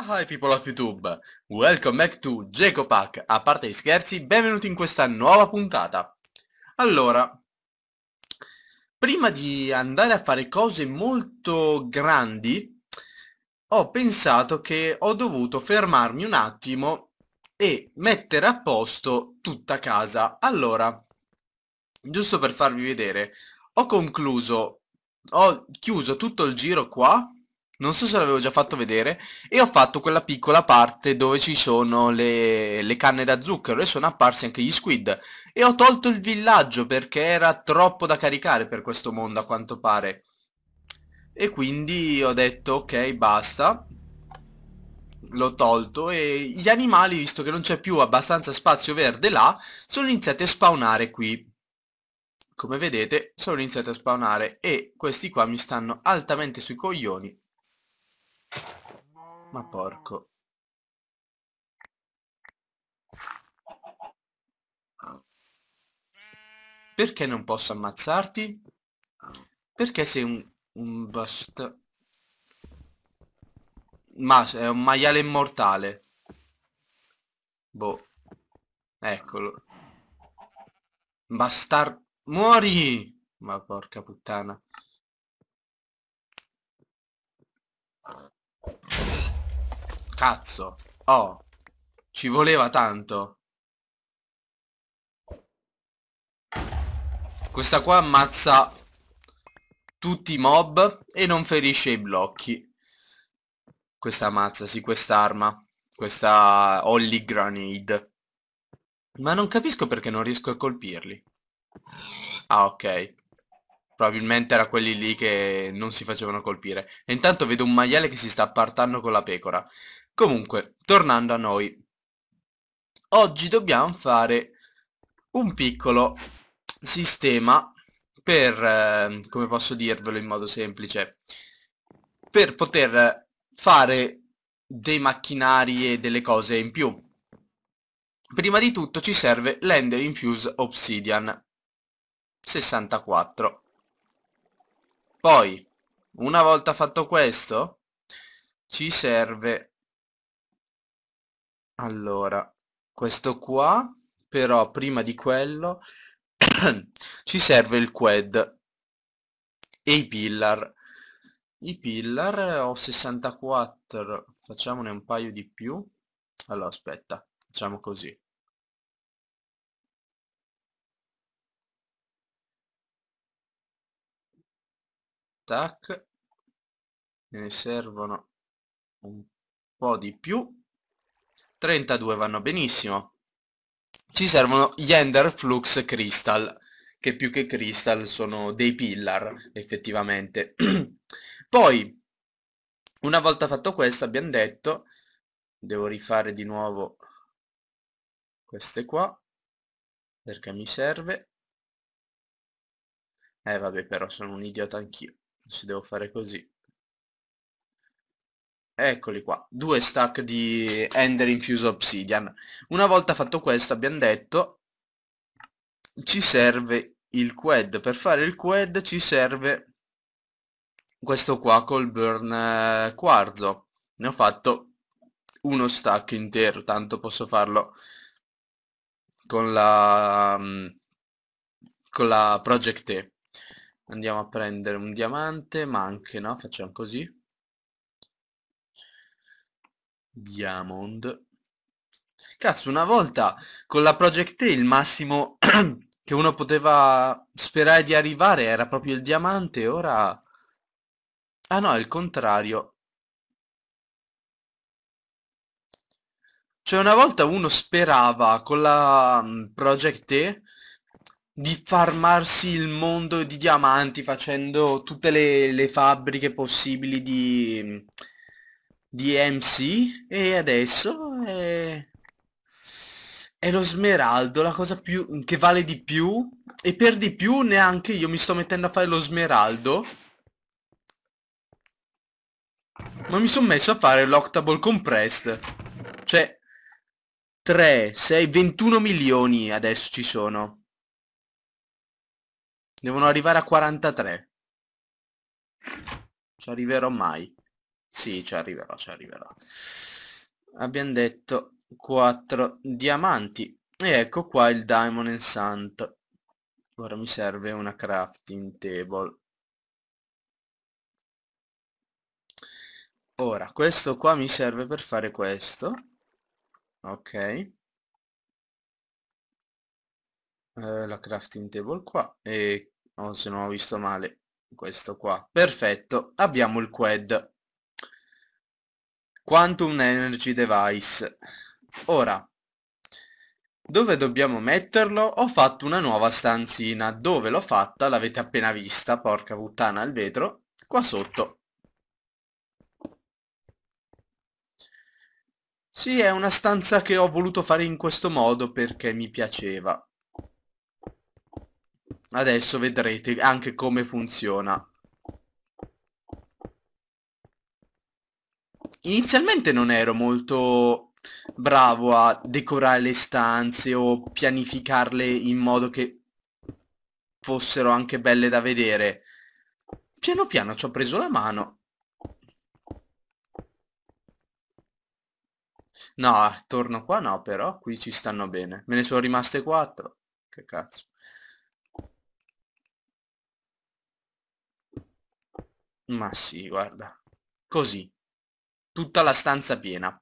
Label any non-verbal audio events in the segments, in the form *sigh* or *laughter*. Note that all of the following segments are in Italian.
Ah, hi people of YouTube, welcome back to Gecopack, a parte gli scherzi, benvenuti in questa nuova puntata. Allora, prima di andare a fare cose molto grandi, ho pensato che ho dovuto fermarmi un attimo e mettere a posto tutta casa. Allora, giusto per farvi vedere, ho concluso, ho chiuso tutto il giro qua, non so se l'avevo già fatto vedere, e ho fatto quella piccola parte dove ci sono le, le, canne da zucchero e sono apparsi anche gli squid. E ho tolto il villaggio perché era troppo da caricare per questo mondo a quanto pare. E quindi ho detto ok basta, l'ho tolto e gli animali, visto che non c'è più abbastanza spazio verde là, sono iniziati a spawnare qui. Come vedete sono iniziati a spawnare e questi qua mi stanno altamente sui coglioni ma porco. Perché non posso ammazzarti? Perché sei un, un bast... Ma è un maiale immortale. Boh. Eccolo. Bastard... Muori! Ma porca puttana. Cazzo. Oh. Ci voleva tanto. Questa qua ammazza tutti i mob e non ferisce i blocchi. Questa ammazza, sì, quest'arma. Questa Holly Grenade. Ma non capisco perché non riesco a colpirli. Ah, ok. Probabilmente era quelli lì che non si facevano colpire. E intanto vedo un maiale che si sta appartando con la pecora. Comunque, tornando a noi, oggi dobbiamo fare un piccolo sistema per, eh, come posso dirvelo in modo semplice, per poter fare dei macchinari e delle cose in più. Prima di tutto ci serve l'Ender Infuse Obsidian 64. Poi, una volta fatto questo, ci serve allora, questo qua, però prima di quello *coughs* ci serve il quad e i pillar. I pillar eh, ho 64, facciamone un paio di più. Allora, aspetta, facciamo così. Tac, ne servono un po' di più 32 vanno benissimo. Ci servono gli Ender Flux Crystal, che più che crystal sono dei pillar, effettivamente. *clears throat* Poi, una volta fatto questo, abbiamo detto, devo rifare di nuovo queste qua, perché mi serve. Eh vabbè, però sono un idiota anch'io, se devo fare così. Eccoli qua, due stack di Ender Infuse Obsidian. Una volta fatto questo, abbiamo detto, ci serve il quad. Per fare il quad ci serve questo qua col burn eh, quarzo. Ne ho fatto uno stack intero, tanto posso farlo con la, mm, con la Project E. Andiamo a prendere un diamante, ma anche no, facciamo così Diamond. Cazzo, una volta con la Project T il massimo *clears throat* che uno poteva sperare di arrivare era proprio il diamante, ora... Ah no, è il contrario. Cioè una volta uno sperava con la mm, Project E di farmarsi il mondo di diamanti facendo tutte le, le fabbriche possibili di mm, DMC e adesso è... è lo smeraldo, la cosa più che vale di più e per di più neanche io mi sto mettendo a fare lo smeraldo. Ma mi sono messo a fare l'octable compressed. Cioè 3, 6, 21 milioni adesso ci sono. Devono arrivare a 43. Ci arriverò mai. Sì, ci arriverà, ci arriverà. Abbiamo detto 4 diamanti. E ecco qua il Diamond and Sant. Ora mi serve una crafting table. Ora, questo qua mi serve per fare questo. Ok. Eh, la crafting table qua. E oh, se non ho visto male, questo qua. Perfetto, abbiamo il quad. Quantum Energy Device. Ora, dove dobbiamo metterlo? Ho fatto una nuova stanzina. Dove l'ho fatta? L'avete appena vista, porca puttana al vetro. Qua sotto. Sì, è una stanza che ho voluto fare in questo modo perché mi piaceva. Adesso vedrete anche come funziona. inizialmente non ero molto bravo a decorare le stanze o pianificarle in modo che fossero anche belle da vedere. Piano piano ci ho preso la mano. No, torno qua no però, qui ci stanno bene. Me ne sono rimaste quattro. Che cazzo. Ma sì, guarda. Così tutta la stanza piena.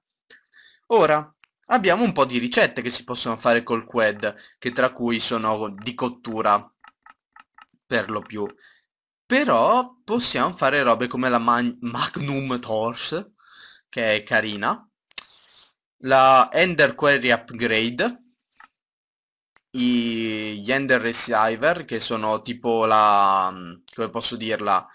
Ora, abbiamo un po' di ricette che si possono fare col quad, che tra cui sono di cottura, per lo più. Però possiamo fare robe come la Man Magnum Torch, che è carina, la Ender Query Upgrade, gli Ender Receiver, che sono tipo la... come posso dirla?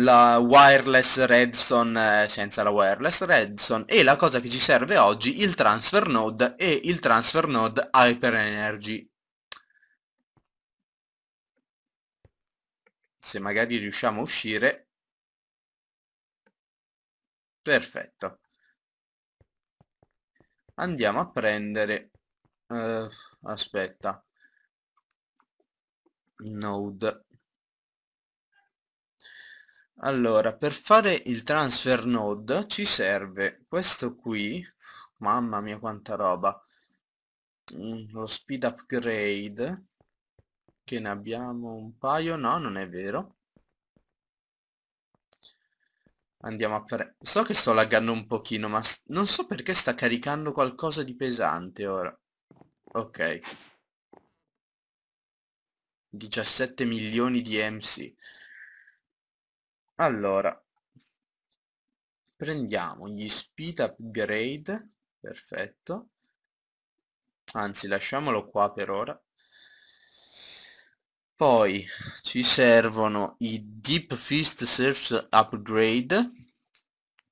la wireless redstone eh, senza la wireless redstone e la cosa che ci serve oggi il transfer node e il transfer node hyper energy se magari riusciamo a uscire perfetto andiamo a prendere uh, aspetta node allora, per fare il transfer node ci serve questo qui, mamma mia quanta roba, mm, lo speed upgrade, che ne abbiamo un paio, no non è vero. Andiamo a fare... So che sto laggando un pochino, ma non so perché sta caricando qualcosa di pesante ora. Ok. 17 milioni di MC allora prendiamo gli speed upgrade perfetto anzi lasciamolo qua per ora poi ci servono i deep fist search upgrade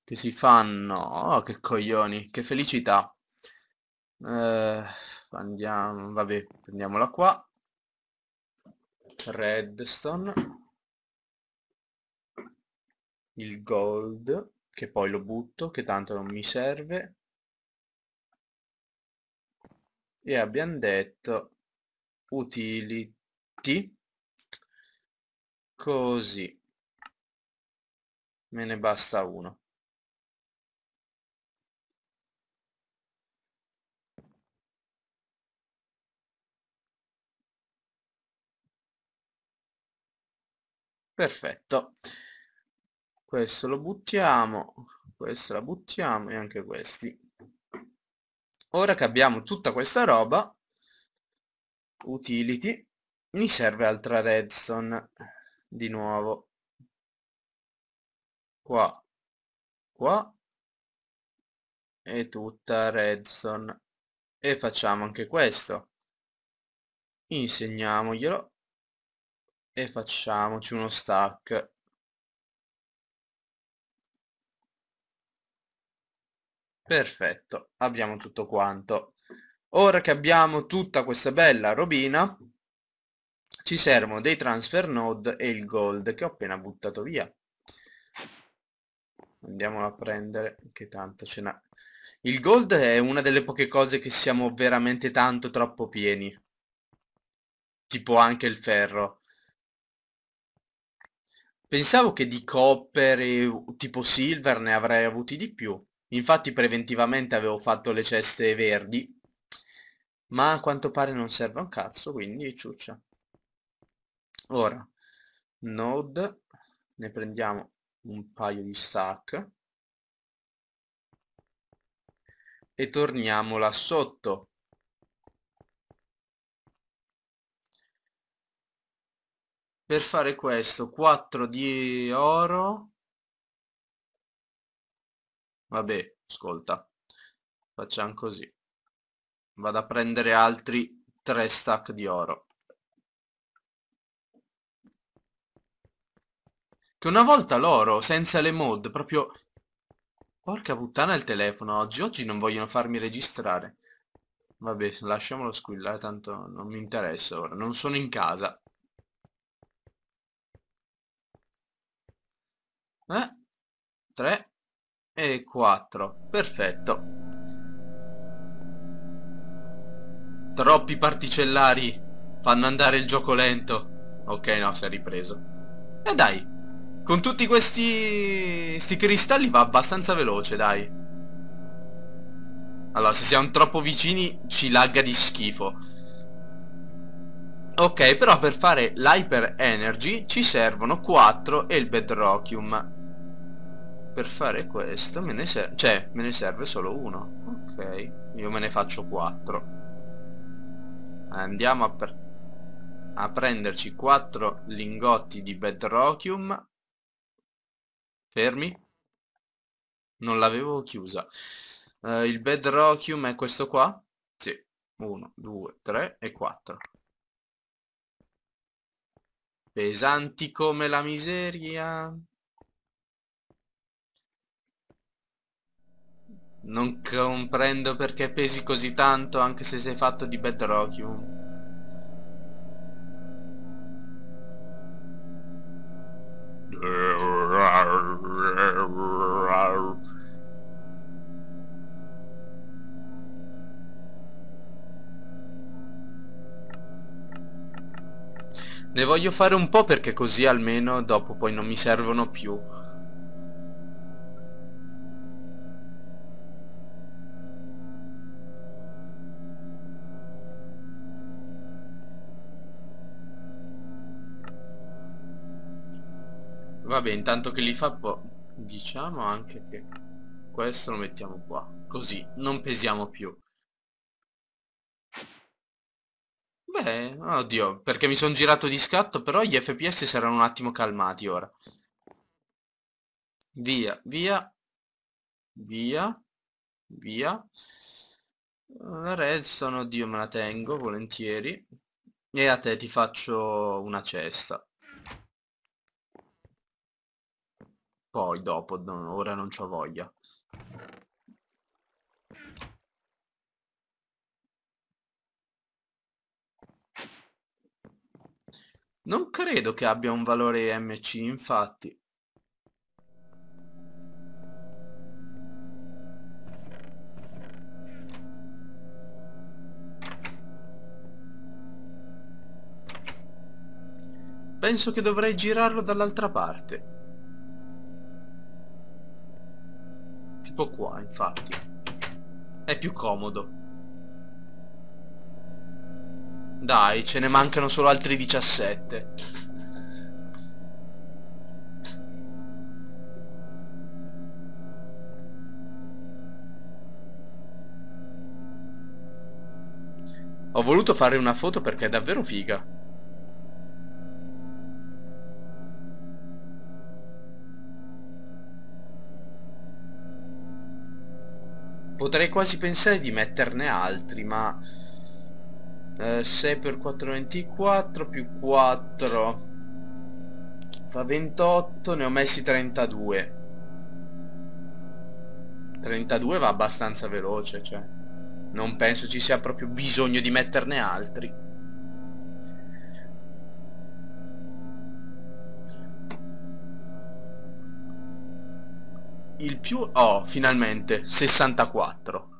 che si fanno oh che coglioni che felicità eh, andiamo vabbè prendiamola qua redstone il gold che poi lo butto che tanto non mi serve e abbiamo detto utility così me ne basta uno perfetto questo lo buttiamo questo la buttiamo e anche questi ora che abbiamo tutta questa roba utility mi serve altra redstone di nuovo qua qua e tutta redstone e facciamo anche questo insegnamoglielo e facciamoci uno stack Perfetto, abbiamo tutto quanto. Ora che abbiamo tutta questa bella robina, ci servono dei transfer node e il gold che ho appena buttato via. Andiamolo a prendere, che tanto ce n'ha. Il gold è una delle poche cose che siamo veramente tanto troppo pieni. Tipo anche il ferro. Pensavo che di copper e tipo silver ne avrei avuti di più. Infatti preventivamente avevo fatto le ceste verdi, ma a quanto pare non serve un cazzo, quindi ciuccia. Ora, node, ne prendiamo un paio di stack e torniamo là sotto. Per fare questo 4 di oro Vabbè, ascolta. Facciamo così. Vado a prendere altri tre stack di oro. Che una volta l'oro, senza le mod, proprio... Porca puttana il telefono oggi, oggi non vogliono farmi registrare. Vabbè, lasciamolo squillare, eh, tanto non mi interessa ora, non sono in casa. Eh? Tre e 4 perfetto troppi particellari fanno andare il gioco lento ok no si è ripreso e dai con tutti questi sti cristalli va abbastanza veloce dai allora se siamo troppo vicini ci lagga di schifo ok però per fare l'hyper energy ci servono 4 e il bedrockium per fare questo me ne serve... Cioè, me ne serve solo uno. Ok, io me ne faccio quattro. Andiamo a, pre a prenderci quattro lingotti di bedrockium. Fermi. Non l'avevo chiusa. Uh, il bedrockium è questo qua? Sì. 1, 2, 3 e 4. Pesanti come la miseria. Non comprendo perché pesi così tanto anche se sei fatto di Bedrockium. Ne voglio fare un po' perché così almeno dopo poi non mi servono più. Vabbè, intanto che li fa po Diciamo anche che questo lo mettiamo qua. Così, non pesiamo più. Beh, oddio, perché mi sono girato di scatto, però gli FPS saranno un attimo calmati ora. Via, via, via, via. La redstone, oddio, me la tengo volentieri. E a te ti faccio una cesta. Poi dopo, no, ora non c'ho voglia. Non credo che abbia un valore MC, infatti. Penso che dovrei girarlo dall'altra parte. sto qua, infatti. È più comodo. Dai, ce ne mancano solo altri 17. Ho voluto fare una foto perché è davvero figa. Potrei quasi pensare di metterne altri, ma... Eh, 6 per 4 24 più 4 fa 28 ne ho messi 32 32 va abbastanza veloce cioè non penso ci sia proprio bisogno di metterne altri il più... Oh, finalmente, 64.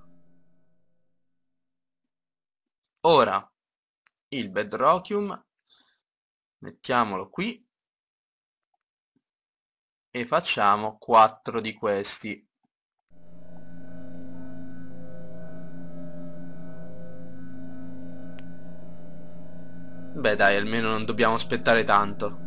Ora, il bedrockium, mettiamolo qui, e facciamo 4 di questi. Beh dai, almeno non dobbiamo aspettare tanto.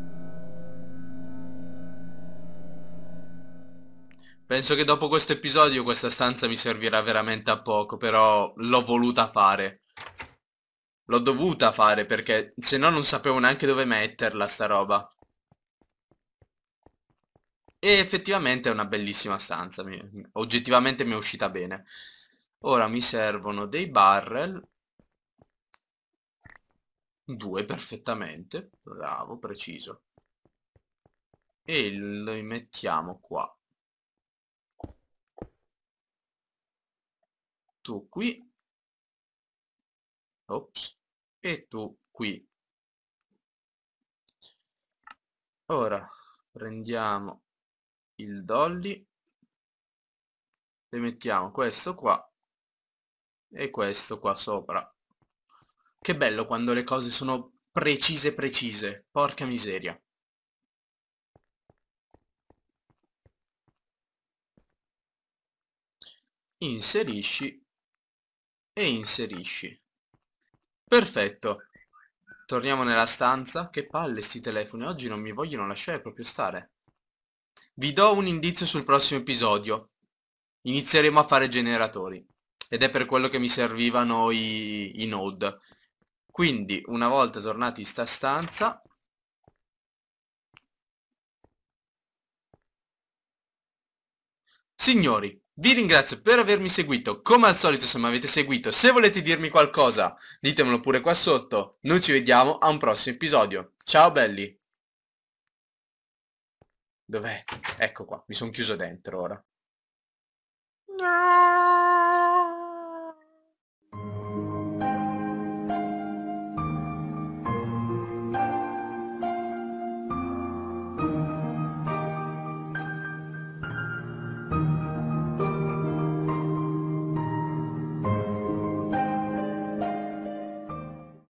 Penso che dopo questo episodio questa stanza mi servirà veramente a poco, però l'ho voluta fare. L'ho dovuta fare perché se no non sapevo neanche dove metterla sta roba. E effettivamente è una bellissima stanza, oggettivamente mi è uscita bene. Ora mi servono dei barrel. Due perfettamente, bravo, preciso. E li mettiamo qua. tu qui ops, e tu qui ora prendiamo il dolly e mettiamo questo qua e questo qua sopra che bello quando le cose sono precise precise porca miseria inserisci e inserisci. Perfetto. Torniamo nella stanza. Che palle sti telefoni, oggi non mi vogliono lasciare proprio stare. Vi do un indizio sul prossimo episodio. Inizieremo a fare generatori. Ed è per quello che mi servivano i, i node. Quindi, una volta tornati in sta stanza... Signori, vi ringrazio per avermi seguito, come al solito se mi avete seguito, se volete dirmi qualcosa ditemelo pure qua sotto, noi ci vediamo a un prossimo episodio, ciao belli! Dov'è? Ecco qua, mi sono chiuso dentro ora. No.